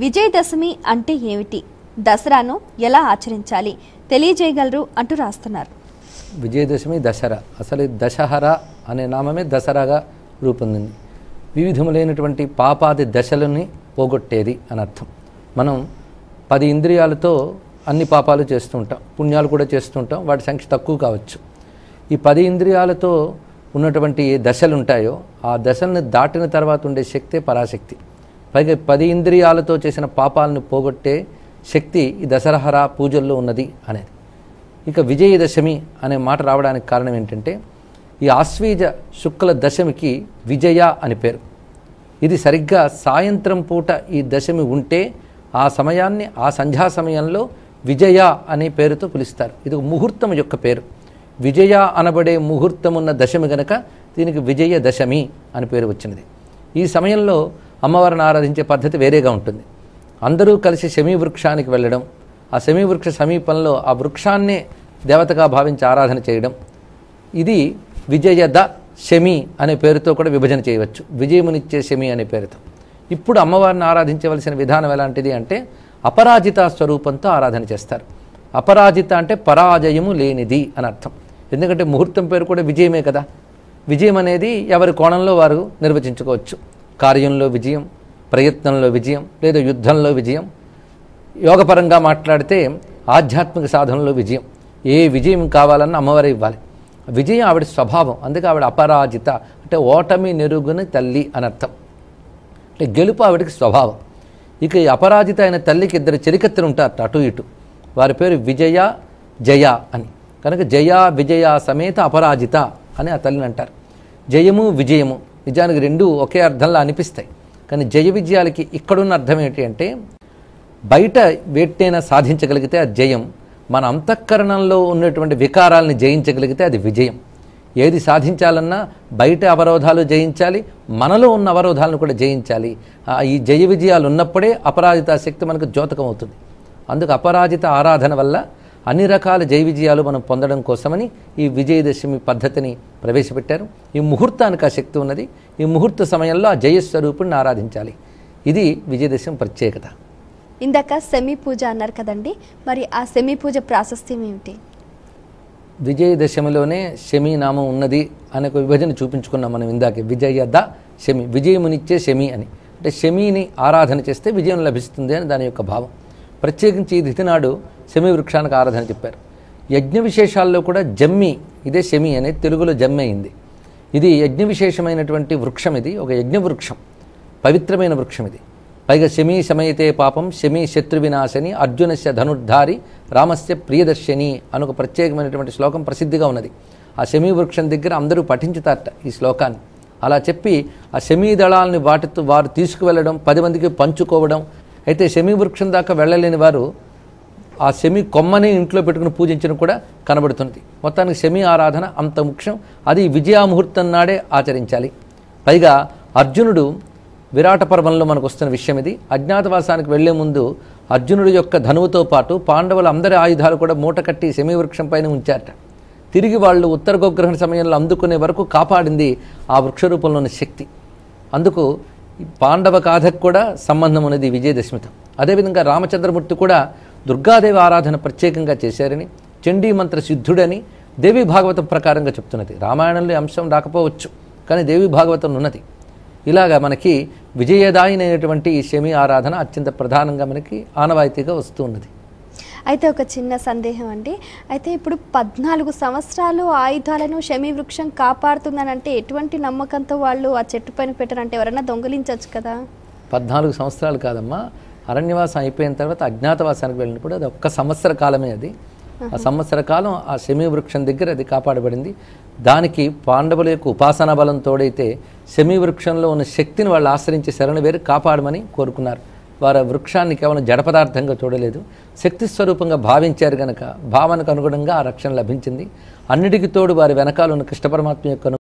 విజయదశమి అంటే ఏమిటి దసరాను ఎలా ఆచరించాలి తెలియజేయగలరు అంటూ రాస్తున్నారు విజయదశమి దసరా అసలు దశహరా అనే నామమే దసరాగా రూపొందింది వివిధములైనటువంటి పాపాది దశలని పోగొట్టేది అని అర్థం మనం పది ఇంద్రియాలతో అన్ని పాపాలు చేస్తుంటాం పుణ్యాలు కూడా చేస్తుంటాం వాటి సంఖ్య తక్కువ కావచ్చు ఈ పది ఇంద్రియాలతో ఉన్నటువంటి ఏ దశలు ఉంటాయో ఆ దశలను దాటిన తర్వాత ఉండే శక్తే పరాశక్తి పైగా పది ఇంద్రియాలతో చేసిన పాపాలను పోగొట్టే శక్తి ఈ దశరహరా పూజల్లో ఉన్నది అనేది ఇక విజయదశమి అనే మాట రావడానికి కారణం ఏంటంటే ఈ ఆశ్వీజ శుక్ల దశమికి విజయ అని పేరు ఇది సరిగ్గా సాయంత్రం పూట ఈ దశమి ఉంటే ఆ సమయాన్ని ఆ సంధ్యా సమయంలో విజయ అనే పేరుతో పిలుస్తారు ఇది ముహూర్తం యొక్క పేరు విజయ అనబడే ముహూర్తం ఉన్న దశమి గనక దీనికి విజయ దశమి అని పేరు వచ్చినది ఈ సమయంలో అమ్మవారిని ఆరాధించే పద్ధతి వేరేగా ఉంటుంది అందరూ కలిసి శమీ వృక్షానికి వెళ్ళడం ఆ శమీ వృక్ష సమీపంలో ఆ వృక్షాన్నే దేవతగా భావించి ఆరాధన చేయడం ఇది విజయద శమి అనే పేరుతో కూడా విభజన చేయవచ్చు విజయమునిచ్చే శమి అనే పేరుతో ఇప్పుడు అమ్మవారిని ఆరాధించవలసిన విధానం ఎలాంటిది అంటే అపరాజిత స్వరూపంతో ఆరాధన చేస్తారు అపరాజిత అంటే పరాజయము లేనిది అని అర్థం ఎందుకంటే ముహూర్తం పేరు కూడా విజయమే కదా విజయం అనేది ఎవరి కోణంలో వారు నిర్వచించుకోవచ్చు కార్యంలో విజయం ప్రయత్నంలో విజయం లేదా యుద్ధంలో విజయం యోగపరంగా మాట్లాడితే ఆధ్యాత్మిక సాధనలో విజయం ఏ విజయం కావాలన్నా అమ్మవారి ఇవ్వాలి విజయం ఆవిడ స్వభావం అందుకే ఆవిడ అపరాజిత అంటే ఓటమి నెరుగుని తల్లి అని అర్థం అంటే గెలుపు ఆవిడకి స్వభావం ఇక అపరాజిత అయిన తల్లికి ఇద్దరు చెలికత్తెలు ఉంటారు అటు ఇటు వారి పేరు విజయ జయ అని కనుక జయ విజయ సమేత అపరాజిత అని ఆ తల్లిని అంటారు జయము విజయము నిజానికి రెండు ఒకే అర్థంలా అనిపిస్తాయి కానీ జయ విజయాలకి ఇక్కడున్న అర్థం ఏంటి అంటే బయట వేటైనా సాధించగలిగితే అది జయం మన అంతఃకరణంలో ఉన్నటువంటి వికారాలను జయించగలిగితే అది విజయం ఏది సాధించాలన్నా బయట అవరోధాలు జయించాలి మనలో ఉన్న అవరోధాలను కూడా జయించాలి ఈ జయ విజయాలు ఉన్నప్పుడే అపరాజిత శక్తి మనకు జ్యోతకం అవుతుంది అందుకు అపరాజిత ఆరాధన వల్ల అన్ని రకాల జై విజయాలు మనం పొందడం కోసమని ఈ విజయదశమి పద్ధతిని ప్రవేశపెట్టారు ఈ ముహూర్తానికి ఆ శక్తి ఉన్నది ఈ ముహూర్త సమయంలో ఆ జయస్వరూపుణ్ణి ఆరాధించాలి ఇది విజయదశమి ప్రత్యేకత ఇందాక సెమీ పూజ అన్నారు కదండి మరి ఆ సెమీ పూజ ప్రాశస్త్యం ఏమిటి విజయదశమిలోనే శమి నామం ఉన్నది అనే ఒక విభజన చూపించుకున్నాం మనం ఇందాక ద శమి విజయమునిచ్చే శమి అని అంటే శమిని ఆరాధన చేస్తే విజయం లభిస్తుంది అని దాని యొక్క భావం ప్రత్యేకించి ఇది నాడు శమి వృక్షానికి ఆరాధన చెప్పారు యజ్ఞ విశేషాల్లో కూడా జమ్మి ఇదే శమి అనేది తెలుగులో జమ్మి అయింది ఇది యజ్ఞ విశేషమైనటువంటి వృక్షం ఇది ఒక యజ్ఞ వృక్షం పవిత్రమైన వృక్షం ఇది పైగా శమీ శమయతే పాపం శమీ శత్రు వినాశని అర్జునస్య ధనుర్ధారి రామస్య ప్రియదర్శిని అని ఒక ప్రత్యేకమైనటువంటి శ్లోకం ప్రసిద్ధిగా ఉన్నది ఆ శమీ వృక్షం దగ్గర అందరూ పఠించుతారట ఈ శ్లోకాన్ని అలా చెప్పి ఆ శమీ దళాలని వాటితో వారు తీసుకువెళ్ళడం పది మందికి పంచుకోవడం అయితే శమి వృక్షం దాకా వెళ్ళలేని వారు ఆ శమి కొమ్మని ఇంట్లో పెట్టుకుని పూజించడం కూడా కనబడుతుంది మొత్తానికి శమి ఆరాధన అంత ముఖ్యం అది విజయాముహూర్తం నాడే ఆచరించాలి పైగా అర్జునుడు విరాట పర్వంలో మనకు వస్తున్న విషయం ఇది అజ్ఞాతవాసానికి వెళ్లే ముందు అర్జునుడి యొక్క ధనువుతో పాటు పాండవుల అందరి ఆయుధాలు కూడా మూట కట్టి శమీవృక్షం పైన ఉంచారట తిరిగి వాళ్ళు ఉత్తర గోగ్రహణ సమయంలో అందుకునే వరకు కాపాడింది ఆ వృక్షరూపంలోని శక్తి అందుకు పాండవ గాథకు కూడా సంబంధం ఉన్నది విజయదశమితో అదేవిధంగా రామచంద్రమూర్తి కూడా దుర్గాదేవి ఆరాధన ప్రత్యేకంగా చేశారని చండీ మంత్ర సిద్ధుడని దేవి భాగవతం ప్రకారంగా చెప్తున్నది రామాయణంలో అంశం రాకపోవచ్చు కానీ దేవి భాగవతం ఉన్నది ఇలాగా మనకి విజయదాయినటువంటి ఈ శమి ఆరాధన అత్యంత ప్రధానంగా మనకి ఆనవాయితీగా వస్తూ ఉన్నది అయితే ఒక చిన్న సందేహం అండి అయితే ఇప్పుడు పద్నాలుగు సంవత్సరాలు ఆయుధాలను శమి వృక్షం కాపాడుతుందని అంటే ఎటువంటి నమ్మకంతో వాళ్ళు ఆ చెట్టు పైన పెట్టారంటే ఎవరైనా దొంగిలించవచ్చు కదా పద్నాలుగు సంవత్సరాలు కాదమ్మా అరణ్యవాసం అయిపోయిన తర్వాత అజ్ఞాతవాసానికి వెళ్ళినప్పుడు అది ఒక్క సంవత్సర కాలమే అది ఆ సంవత్సర కాలం ఆ శమీ వృక్షం దగ్గర అది కాపాడబడింది దానికి పాండవుల యొక్క ఉపాసనా బలం తోడైతే శమీ వృక్షంలో ఉన్న శక్తిని వాళ్ళు ఆశ్రయించి శరణ వేరు కాపాడమని కోరుకున్నారు వారు వృక్షాన్ని కేవలం జడ పదార్థంగా చూడలేదు శక్తి స్వరూపంగా భావించారు గనక భావనకు అనుగుణంగా ఆ రక్షణ లభించింది అన్నిటికీ తోడు వారి వెనకాల ఉన్న కృష్ణ పరమాత్మ యొక్క